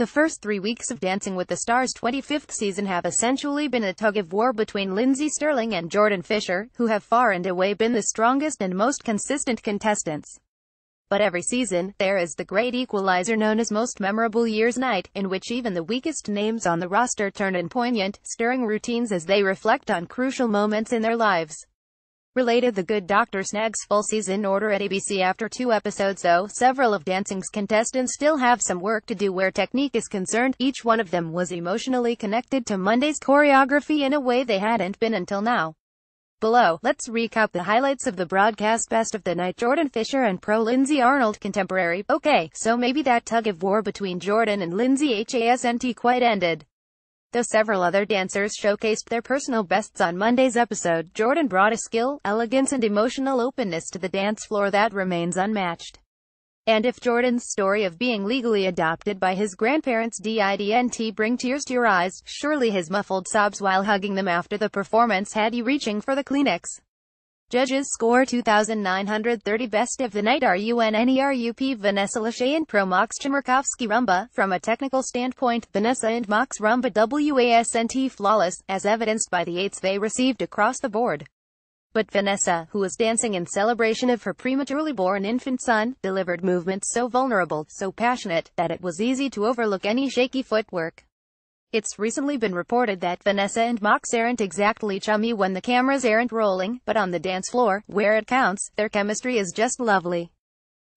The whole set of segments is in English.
The first three weeks of Dancing with the Stars' 25th season have essentially been a tug-of-war between Lindsay Sterling and Jordan Fisher, who have far and away been the strongest and most consistent contestants. But every season, there is the great equalizer known as Most Memorable Year's Night, in which even the weakest names on the roster turn in poignant, stirring routines as they reflect on crucial moments in their lives. Related The Good Doctor snags full season order at ABC after two episodes though several of Dancing's contestants still have some work to do where technique is concerned, each one of them was emotionally connected to Monday's choreography in a way they hadn't been until now. Below, let's recap the highlights of the broadcast best of the night Jordan Fisher and pro Lindsay Arnold contemporary, okay, so maybe that tug of war between Jordan and Lindsay HASNT quite ended. Though several other dancers showcased their personal bests on Monday's episode, Jordan brought a skill, elegance and emotional openness to the dance floor that remains unmatched. And if Jordan's story of being legally adopted by his grandparents didn't bring tears to your eyes, surely his muffled sobs while hugging them after the performance had you reaching for the Kleenex. Judges score 2,930 Best of the Night RUNNERUP Vanessa Lachey and Pro Mox Chimerkovsky Rumba. From a technical standpoint, Vanessa and Mox Rumba WASNT flawless, as evidenced by the eights they received across the board. But Vanessa, who was dancing in celebration of her prematurely born infant son, delivered movements so vulnerable, so passionate, that it was easy to overlook any shaky footwork. It's recently been reported that Vanessa and Mox aren't exactly chummy when the cameras aren't rolling, but on the dance floor, where it counts, their chemistry is just lovely.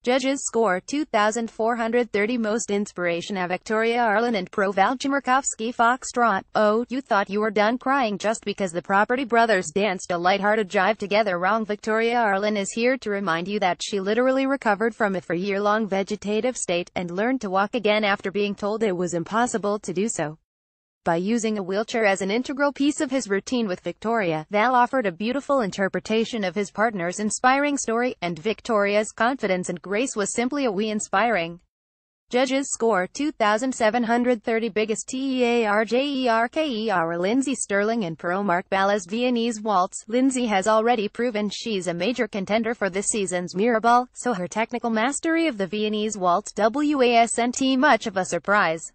Judges score 2,430 Most Inspiration A Victoria Arlen and Pro Valchimerkovsky Foxtrot. Oh, you thought you were done crying just because the Property Brothers danced a lighthearted jive together wrong Victoria Arlen is here to remind you that she literally recovered from a for year-long vegetative state and learned to walk again after being told it was impossible to do so. By using a wheelchair as an integral piece of his routine with Victoria, Val offered a beautiful interpretation of his partner's inspiring story, and Victoria's confidence and grace was simply a wee inspiring. Judges score 2,730 biggest TEARJERKER Lindsay Sterling and Pearl Mark Ballas Viennese Waltz. Lindsay has already proven she's a major contender for this season's Mirrorball, so her technical mastery of the Viennese Waltz wasn't much of a surprise.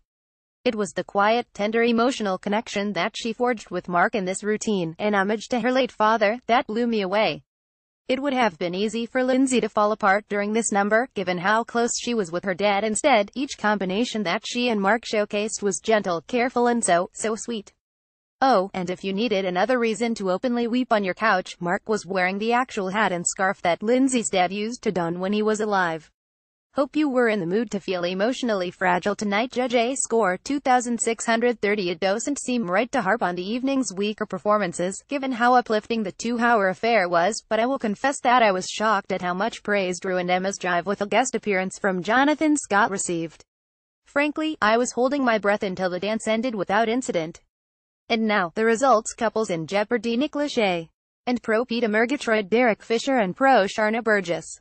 It was the quiet, tender emotional connection that she forged with Mark in this routine, an homage to her late father, that blew me away. It would have been easy for Lindsay to fall apart during this number, given how close she was with her dad instead, each combination that she and Mark showcased was gentle, careful and so, so sweet. Oh, and if you needed another reason to openly weep on your couch, Mark was wearing the actual hat and scarf that Lindsay's dad used to don when he was alive. Hope you were in the mood to feel emotionally fragile tonight. Judge A score 2630. It doesn't seem right to harp on the evening's weaker performances, given how uplifting the two-hour affair was, but I will confess that I was shocked at how much praise Drew and Emma's drive, with a guest appearance from Jonathan Scott received. Frankly, I was holding my breath until the dance ended without incident. And now, the results couples in Jeopardy Nick Lachey and pro Peter Murgatroyd Derek Fisher and pro Sharna Burgess.